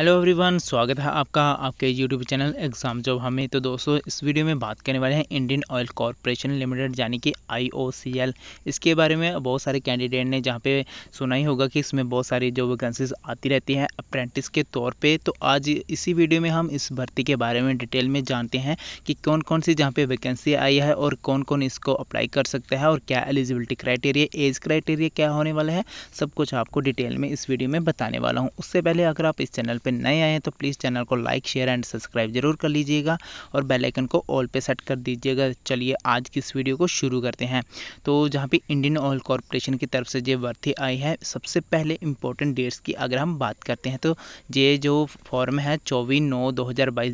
hello everyone स्वागत है आपका आपके यूट्यूब चैनल एग्जाम जॉब हमें तो दोस्तों इस वीडियो में बात करने वाले हैं इंडियन ऑयल कॉरपोरेशन लिमिटेड यानी कि आईओसीएल इसके बारे में बहुत सारे कैंडिडेट ने जहां पे सुना ही होगा कि इसमें बहुत सारी जो वैकेंसीज आती रहती हैं अप्रेंटिस के तौर पर तो आज इसी वीडियो में हम इस भर्ती के बारे में डिटेल में जानते हैं कि कौन कौन सी जहाँ पर वैकेंसी आई है और कौन कौन इसको अप्लाई कर सकता है और क्या एलिजिबिलिटी क्राइटेरिया एज क्राइटेरिया क्या होने वाला है सब कुछ आपको डिटेल में इस वीडियो में बताने वाला हूँ उससे पहले अगर आप इस चैनल पर पे नए आए हैं तो प्लीज़ चैनल को लाइक शेयर एंड सब्सक्राइब जरूर कर लीजिएगा और बेलाइकन को ऑल पे सेट कर दीजिएगा चलिए आज की इस वीडियो को शुरू करते हैं तो जहाँ पे इंडियन ऑयल कॉरपोरेशन की तरफ से जो भर्ती आई है सबसे पहले इंपॉर्टेंट डेट्स की अगर हम बात करते हैं तो ये जो फॉर्म है चौबीस नौ दो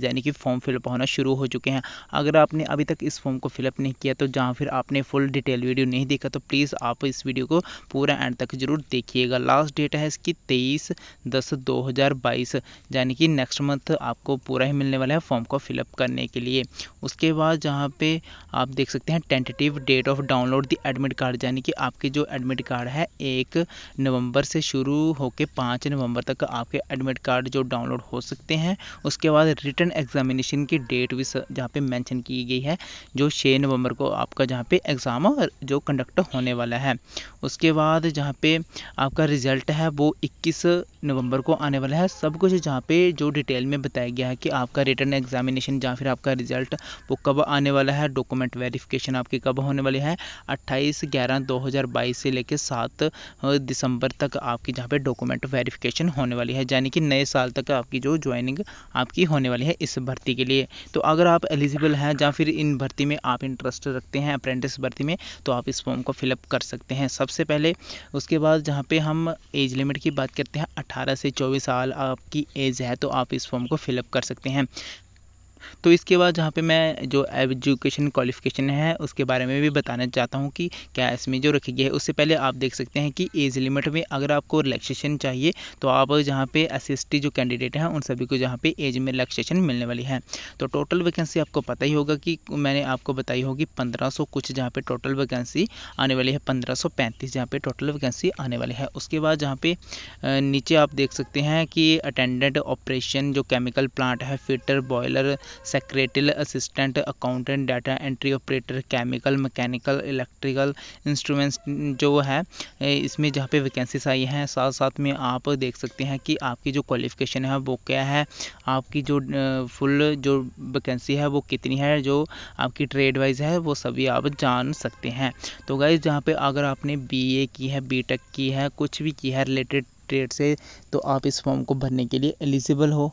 यानी कि फॉर्म फिलअप होना शुरू हो चुके हैं अगर आपने अभी तक इस फॉर्म को फिलअप नहीं किया तो जहाँ फिर आपने फुल डिटेल वीडियो नहीं देखा तो प्लीज़ आप इस वीडियो को पूरा एंड तक जरूर देखिएगा लास्ट डेट है इसकी तेईस दस दो हज़ार बाईस यानी कि नेक्स्ट मंथ आपको पूरा ही मिलने वाला है फॉर्म को फिलअप करने के लिए उसके बाद जहाँ पे आप देख सकते हैं tentative date of download the admit card यानी कि आपके जो एडमिट कार्ड है एक नवंबर से शुरू होकर पाँच नवंबर तक आपके एडमिट कार्ड जो डाउनलोड हो सकते हैं उसके बाद रिटर्न एग्जामिनेशन की डेट भी जहाँ पे मैंशन की गई है जो छः नवंबर को आपका जहाँ पे एग्ज़ाम जो कंडक्ट होने वाला है उसके बाद जहाँ पे आपका रिजल्ट है वो इक्कीस नवंबर को आने वाला है सब कुछ जहाँ पे जो डिटेल में बताया गया है कि आपका रिटर्न एग्जामिनेशन या फिर आपका रिजल्ट वो कब आने वाला है डॉक्यूमेंट वेरिफिकेशन आपकी कब होने वाली है अट्ठाईस ग्यारह दो हज़ार बाईस से लेकर सात दिसंबर तक आपकी जहाँ पे डॉक्यूमेंट वेरिफिकेशन होने वाली है यानी कि नए साल तक आपकी जो ज्वाइनिंग आपकी होने वाली है इस भर्ती के लिए तो अगर आप एलिजिबल हैं या फिर इन भर्ती में आप इंटरेस्ट रखते हैं अप्रेंटिस भर्ती में तो आप इस फॉर्म को फिलअप कर सकते हैं सबसे पहले उसके बाद जहाँ पे हम एज लिमिट की बात करते हैं अट्ठारह से चौबीस साल आपकी की एज है तो आप इस फॉर्म को फिलअप कर सकते हैं तो इसके बाद जहाँ पे मैं जो एजुकेशन क्वालिफिकेशन है उसके बारे में भी बताना चाहता हूँ कि क्या इसमें जो रखी गई है उससे पहले आप देख सकते हैं कि एज लिमिट में अगर आपको रिलैक्सेशन चाहिए तो आप जहाँ पे एस जो कैंडिडेट हैं उन सभी को जहाँ पे एज में रिलैक्सेशन मिलने वाली है तो टोटल वैकेंसी आपको पता ही होगा कि मैंने आपको बताई होगी पंद्रह कुछ जहाँ पर टोटल वैकेंसी आने वाली है पंद्रह सौ पैंतीस जहाँ पर टोटल वैकेंसी आने वाली है उसके बाद जहाँ पे नीचे आप देख सकते हैं कि अटेंडेंट ऑपरेशन जो केमिकल प्लांट है fitter boiler secretary assistant accountant data entry operator chemical mechanical electrical instruments जो है इसमें जहाँ पे वैकेंसीज आई हैं साथ साथ में आप देख सकते हैं कि आपकी जो क्वालिफिकेशन है वो क्या है आपकी जो फुल जो वैकेंसी है वो कितनी है जो आपकी ट्रेड वाइज है वो सभी आप जान सकते हैं तो गाइज जहाँ पर अगर आपने बी की है बी की है कुछ भी की है रिलेटेड ट्रेड से तो आप इस फॉर्म को भरने के लिए एलिजिबल हो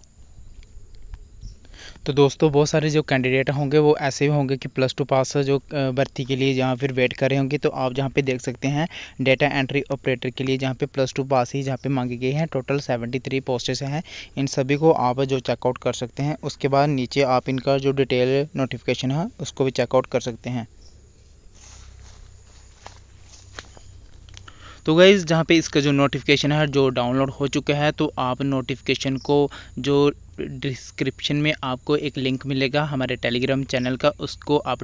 तो दोस्तों बहुत सारे जो कैंडिडेट होंगे वो ऐसे भी होंगे कि प्लस टू पास जो भर्ती के लिए जहाँ फिर वेट कर रहे होंगे तो आप जहाँ पे देख सकते हैं डेटा एंट्री ऑपरेटर के लिए जहाँ पे प्लस टू पास ही जहाँ पे मांगी गई हैं टोटल सेवेंटी थ्री पोस्टेस हैं इन सभी को आप जो चेकआउट कर सकते हैं उसके बाद नीचे आप इनका जो डिटेल नोटिफिकेशन है उसको भी चेकआउट कर सकते हैं तो गाइज़ जहाँ पे इसका जो नोटिफिकेशन है जो डाउनलोड हो चुका है तो आप नोटिफिकेशन को जो डिस्क्रिप्शन में आपको एक लिंक मिलेगा हमारे टेलीग्राम चैनल का उसको आप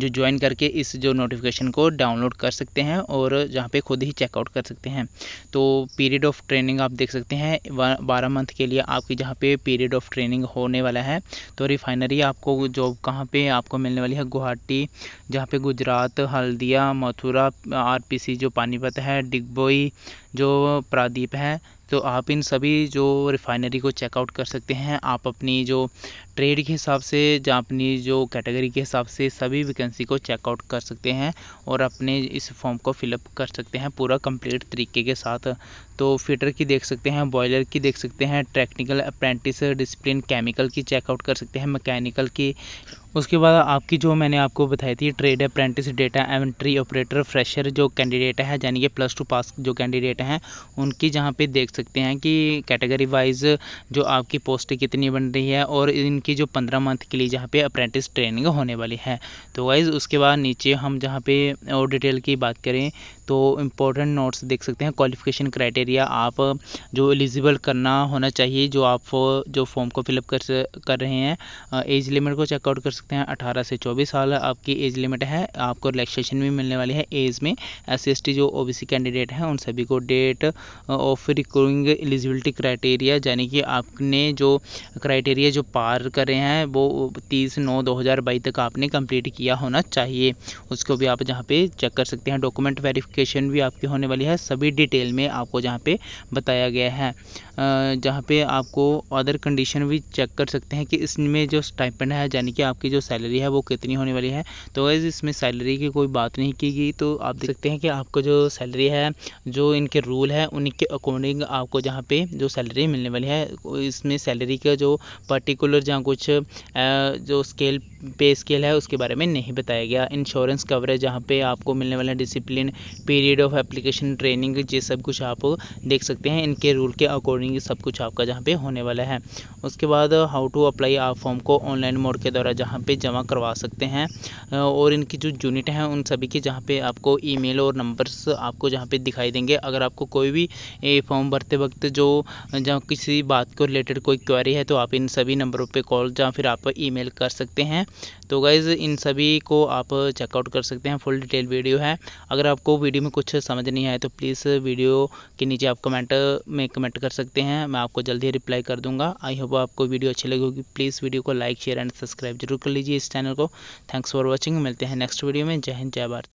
जो ज्वाइन करके इस जो नोटिफिकेशन को डाउनलोड कर सकते हैं और जहाँ पे खुद ही चेकआउट कर सकते हैं तो पीरियड ऑफ ट्रेनिंग आप देख सकते हैं बारह मंथ के लिए आपकी जहाँ पे पीरियड ऑफ ट्रेनिंग होने वाला है तो रिफाइनरी आपको जॉब कहाँ पर आपको मिलने वाली है गुवाहाटी जहाँ पर गुजरात हल्दिया मथुरा आर जो पानीपत है डिगबोई जो प्रादीप हैं तो आप इन सभी जो रिफाइनरी को चेकआउट कर सकते हैं आप अपनी जो ट्रेड के हिसाब से या अपनी जो कैटेगरी के हिसाब से सभी वैकेंसी को चेकआउट कर सकते हैं और अपने इस फॉर्म को फिलअप कर सकते हैं पूरा कंप्लीट तरीके के साथ तो फिटर की देख सकते हैं बॉयलर की देख सकते हैं टेक्निकल अप्रेंटिस डिसिप्लिन केमिकल की चेकआउट कर सकते हैं मैकेनिकल की उसके बाद आपकी जो मैंने आपको बताई थी trade apprentice data entry operator fresher जो कैंडिडेट है यानी कि प्लस टू पास जो कैंडिडेट हैं उनकी जहाँ पे देख सकते हैं कि कैटेगरी वाइज जो आपकी पोस्ट कितनी बन रही है और इन की जो पंद्रह मंथ के लिए जहाँ पे अप्रेंटिस ट्रेनिंग होने वाली है तो वाइज़ उसके बाद नीचे हम जहाँ पे और डिटेल की बात करें तो इम्पोर्टेंट नोट्स देख सकते हैं क्वालिफिकेशन क्राइटेरिया आप जो एलिजिबल करना होना चाहिए जो आप जो फॉर्म को फिलअप कर कर रहे हैं एज लिमिट को चेकआउट कर सकते हैं अठारह से चौबीस साल आपकी एज लिमिट है आपको रिलैक्सेशन भी मिलने वाली है एज में एस सी जो ओ कैंडिडेट हैं उन सभी को date of recruiting eligibility criteria यानी कि आपने जो क्राइटेरिया जो पार कर रहे हैं वो तीस नौ दो हज़ार बाईस तक आपने कंप्लीट किया होना चाहिए उसको भी आप जहाँ पे चेक कर सकते हैं डॉक्यूमेंट वेरिफिकेशन भी आपकी होने वाली है सभी डिटेल में आपको जहाँ पे बताया गया है जहाँ पे आपको अदर कंडीशन भी चेक कर सकते हैं कि इसमें जो स्टाइपेंड है यानी कि आपकी जो सैलरी है वो कितनी होने वाली है तो वाइज इसमें सैलरी की कोई बात नहीं की गई तो आप देख सकते हैं कि आपको जो सैलरी है जो इनके रूल है उनके अकॉर्डिंग आपको जहाँ पे जो सैलरी मिलने वाली है इसमें सैलरी का जो पर्टिकुलर जहाँ इतना कुछ जो स्केल पे स्केल है उसके बारे में नहीं बताया गया इंश्योरेंस कवरेज जहाँ पे आपको मिलने वाला discipline period of application training ये सब कुछ आप देख सकते हैं इनके रूल के अकॉर्डिंग सब कुछ आपका जहाँ पे होने वाला है उसके बाद हाउ टू अप्लाई आप फॉर्म को ऑनलाइन मोड के द्वारा जहाँ पे जमा करवा सकते हैं और इनकी जो यूनिट हैं उन सभी के जहाँ पे आपको ईमेल और नंबर्स आपको जहाँ पे दिखाई देंगे अगर आपको कोई भी फॉर्म भरते वक्त जो जहाँ किसी बात को रिलेटेड कोई क्वारी है तो आप इन सभी नंबरों पर कॉल या फिर आप ईमेल कर सकते हैं तो गाइज़ इन सभी को आप चेकआउट कर सकते हैं फुल डिटेल वीडियो है अगर आपको वीडियो में कुछ समझ नहीं आए तो प्लीज़ वीडियो के नीचे आप कमेंट में कमेंट कर सकते हैं मैं आपको जल्दी ही रिप्लाई कर दूंगा आई होप आपको वीडियो अच्छी लगी होगी प्लीज़ वीडियो को लाइक शेयर एंड सब्सक्राइब जरूर कर लीजिए इस चैनल को थैंक्स फॉर वॉचिंग मिलते हैं नेक्स्ट वीडियो में जय हिंद जय भारत